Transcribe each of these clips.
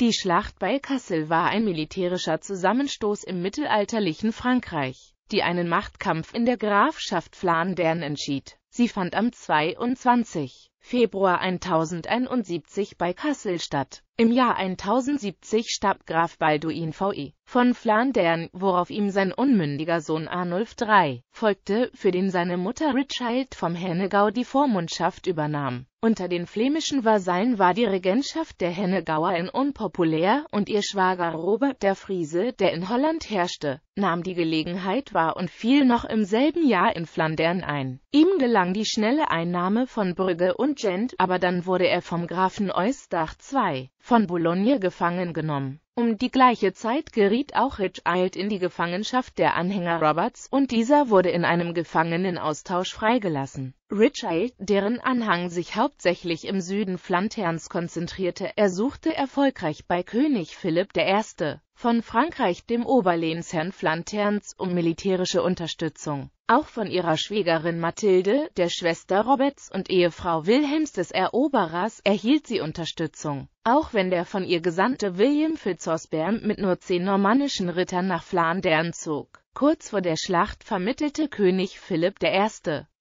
Die Schlacht bei Kassel war ein militärischer Zusammenstoß im mittelalterlichen Frankreich, die einen Machtkampf in der Grafschaft Flandern entschied Sie fand am 22. Februar 1071 bei Kassel statt. Im Jahr 1070 starb Graf Balduin VE von Flandern, worauf ihm sein unmündiger Sohn Arnulf III folgte, für den seine Mutter Richild vom Hennegau die Vormundschaft übernahm. Unter den flämischen Vasallen war die Regentschaft der Hennegauerin unpopulär und ihr Schwager Robert der Friese, der in Holland herrschte, nahm die Gelegenheit wahr und fiel noch im selben Jahr in Flandern ein. Ihm gelang gelang die schnelle Einnahme von Brügge und Gent, aber dann wurde er vom Grafen Eustach II von Boulogne gefangen genommen. Um die gleiche Zeit geriet auch Rich Richard in die Gefangenschaft der Anhänger Roberts und dieser wurde in einem Gefangenenaustausch freigelassen. Rich Richard, deren Anhang sich hauptsächlich im Süden Flanterns konzentrierte, ersuchte erfolgreich bei König Philipp I von Frankreich, dem Oberlehnsherrn Flanterns, um militärische Unterstützung. Auch von ihrer Schwägerin Mathilde, der Schwester Roberts und Ehefrau Wilhelms des Eroberers, erhielt sie Unterstützung. Auch wenn der von ihr gesandte William Fitzosbern mit nur zehn normannischen Rittern nach Flandern zog. Kurz vor der Schlacht vermittelte König Philipp I.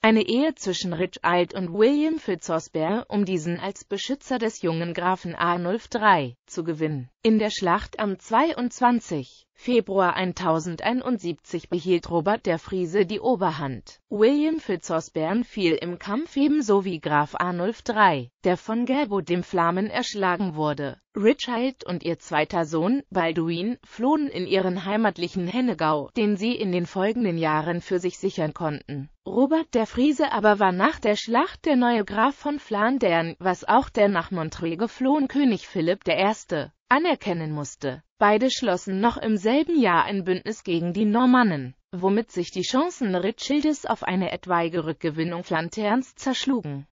eine Ehe zwischen Richard und William Fitzosbern, um diesen als Beschützer des jungen Grafen Arnulf III. zu gewinnen. In der Schlacht am 22. Februar 1071 behielt Robert der Friese die Oberhand. William Fitzosbern fiel im Kampf ebenso wie Graf Arnulf III., der von Gelbo dem Flamen erschlagen wurde. Richard und ihr zweiter Sohn, Balduin, flohen in ihren heimatlichen Hennegau, den sie in den folgenden Jahren für sich sichern konnten. Robert der Friese aber war nach der Schlacht der neue Graf von Flandern, was auch der nach Montreux geflohen König Philipp I anerkennen musste. Beide schlossen noch im selben Jahr ein Bündnis gegen die Normannen, womit sich die Chancen Ritschildes auf eine etwaige Rückgewinnung Flanterns zerschlugen.